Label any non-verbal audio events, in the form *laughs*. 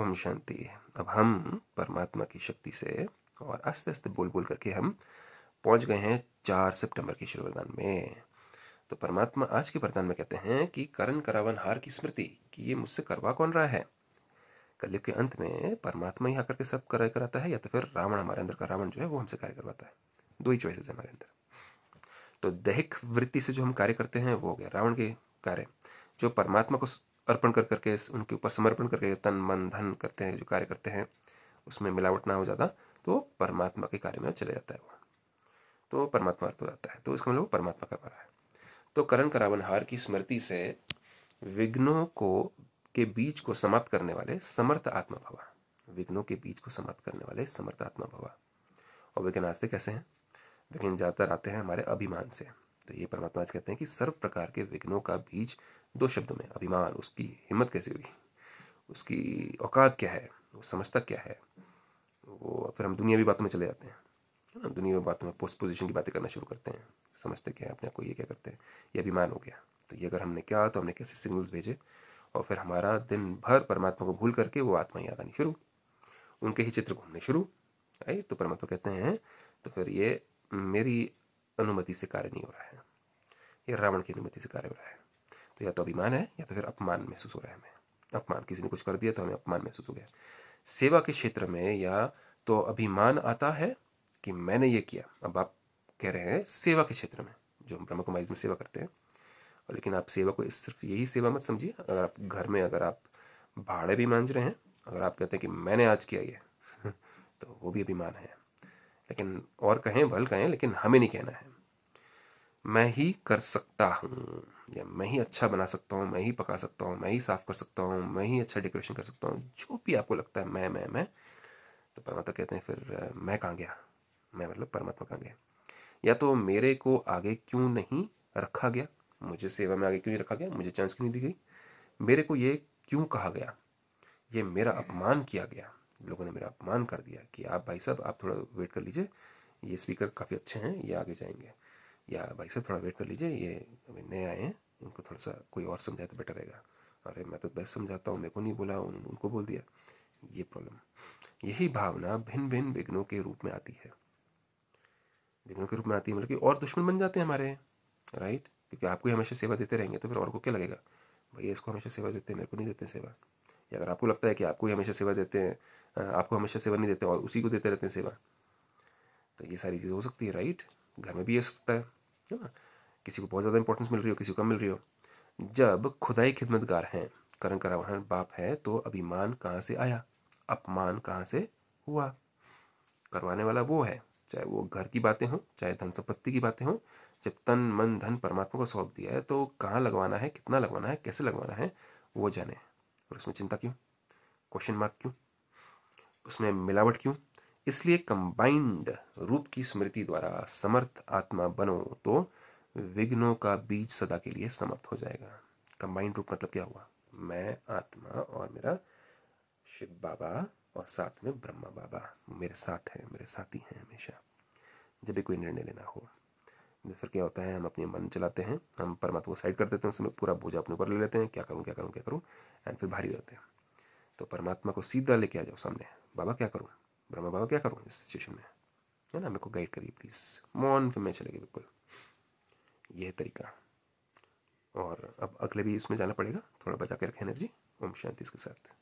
ओम शांति अब हम परमात्मा की शक्ति से और आस्ते आस्ते बोल बोल करके हम पहुंच गए हैं चार सितंबर के शुरू वरदान में तो परमात्मा आज के वरदान में कहते हैं कि करण करावन हार की स्मृति कि ये मुझसे करवा कौन रहा है कलयुग के अंत में परमात्मा ही आकर के सब कार्य कराता है या तो फिर रावण हमारे अंदर का रावण जो है वो हमसे कार्य करवाता है दो ही चॉइसेस है हमारे अंदर तो दैहिक वृत्ति से जो हम कार्य करते हैं वो हो गया रावण के कार्य जो परमात्मा को अर्पण कर करके उनके ऊपर समर्पण करके तन मन धन करते हैं जो कार्य करते हैं उसमें मिलावट ना हो ज़्यादा तो परमात्मा के कार्य में चले जाता है वो तो परमात्मा अर्थ हो जाता है तो इसका मतलब परमात्मा का पड़ा है तो करण हार की स्मृति से विघ्नों को के बीच को समाप्त करने वाले समर्थ आत्मा भवा विघ्नों के बीच को समाप्त करने वाले समर्थ आत्मा भवा और विघ्न आस्ते कैसे हैं विघ्न ज़्यादातर आते हैं हमारे अभिमान से तो ये परमात्मा आज कहते हैं कि सर्व प्रकार के विघ्नों का बीज दो शब्दों में अभिमान उसकी हिम्मत कैसे हुई उसकी औकात क्या है वो समझता क्या है वो फिर हम दुनियावी बातों में चले जाते हैं है ना दुनिया बातों में पोस्ट पोजिशन की बातें करना शुरू करते हैं समझते क्या है अपने आप को ये क्या करते हैं ये अभिमान हो गया तो ये अगर हमने क्या तो हमने कैसे सिग्नल्स भेजे और फिर हमारा दिन भर परमात्मा को भूल करके वो आत्मा याद आनी शुरू उनके ही चित्र घूमने शुरू आई तो परमात्मा कहते हैं तो फिर ये मेरी अनुमति से कार्य नहीं हो रहा है ये रावण की अनुमति से कार्य हो रहा है तो या तो अभिमान है या तो फिर अपमान महसूस हो रहा है हमें अपमान किसी ने कुछ कर दिया तो हमें अपमान महसूस हो गया सेवा के क्षेत्र में या तो अभिमान आता है कि मैंने ये किया अब आप कह रहे हैं सेवा के क्षेत्र में जो हम ब्रह्म कुमारी में सेवा करते हैं और लेकिन आप सेवा को सिर्फ यही सेवा मत समझिए अगर आप घर में अगर आप भाड़े भी मांझ रहे हैं अगर आप कहते हैं कि मैंने आज किया ये *laughs* तो वो भी अभिमान है लेकिन और कहें भल कहें लेकिन हमें नहीं कहना है मैं ही कर सकता हूँ या मैं ही अच्छा बना सकता हूँ मैं ही पका सकता हूँ मैं ही साफ़ कर सकता हूँ मैं ही अच्छा डेकोरेशन कर सकता हूँ जो भी आपको लगता है मैं मैं मैं तो परमात्मा कहते हैं फिर मैं कहाँ गया मैं मतलब परमात्मा कहाँ गया या तो मेरे को आगे क्यों नहीं रखा गया मुझे सेवा में आगे क्यों नहीं रखा गया मुझे चांस क्यों नहीं दी गई मेरे को ये क्यों कहा गया ये मेरा अपमान किया गया लोगों ने मेरा अपमान कर दिया कि आप भाई साहब आप थोड़ा वेट कर लीजिए ये स्पीकर काफ़ी अच्छे हैं ये आगे जाएंगे या भाई साहब थोड़ा वेट कर लीजिए ये अभी नए आए हैं उनको थोड़ा सा कोई और समझाए तो बेटर रहेगा अरे मैं तो बेस्ट समझाता हूँ मेरे को नहीं बोला उन, उनको बोल दिया ये प्रॉब्लम यही भावना भिन्न भिन्न विघ्नों के रूप में आती है विघ्नों के रूप में आती है मतलब कि और दुश्मन बन जाते हैं हमारे राइट क्योंकि आपको ही हमेशा सेवा देते रहेंगे तो फिर और को क्या लगेगा भैया इसको हमेशा सेवा देते हैं मेरे को नहीं देते सेवा या अगर आपको लगता है कि आपको ही हमेशा सेवा देते हैं आपको हमेशा सेवा नहीं देते और उसी को देते रहते हैं सेवा तो ये सारी चीज़ हो सकती है राइट घर में भी ये हो सकता है ना किसी को बहुत ज़्यादा इंपॉर्टेंस मिल रही हो किसी को कम मिल रही हो जब खुदाई खिदमतगार हैं करण करावाहन बाप है तो अभिमान कहाँ से आया अपमान कहाँ से हुआ करवाने वाला वो है चाहे वो घर की बातें हों चाहे धन संपत्ति की बातें हों जब तन मन धन परमात्मा को सौंप दिया है तो कहाँ लगवाना है कितना लगवाना है कैसे लगवाना है वो जाने और उसमें चिंता क्यों क्वेश्चन मार्क क्यों उसमें मिलावट क्यों इसलिए कंबाइंड रूप की स्मृति द्वारा समर्थ आत्मा बनो तो विघ्नों का बीज सदा के लिए समाप्त हो जाएगा कंबाइंड रूप मतलब क्या हुआ मैं आत्मा और मेरा शिव बाबा और साथ में ब्रह्मा बाबा मेरे साथ हैं मेरे साथी हैं हमेशा जब भी कोई निर्णय लेना हो फिर क्या होता है हम अपने मन चलाते हैं हम परमात्मा को साइड कर देते हैं उस समय पूरा बोझा अपने ऊपर ले लेते हैं क्या करूँ क्या करूँ क्या करूँ एंड फिर भारी रहते हैं तो परमात्मा को सीधा लेके आ जाओ सामने बाबा क्या करूँ ब्रह्मा बाबा क्या करूँ इस सिचुएशन में है ना मेरे को गाइड करिए प्लीज़ मौन फिर मैं चलेगी बिल्कुल ये है तरीका और अब अगले भी इसमें जाना पड़ेगा थोड़ा बचा के रखें एनर्जी ओम शांति इसके साथ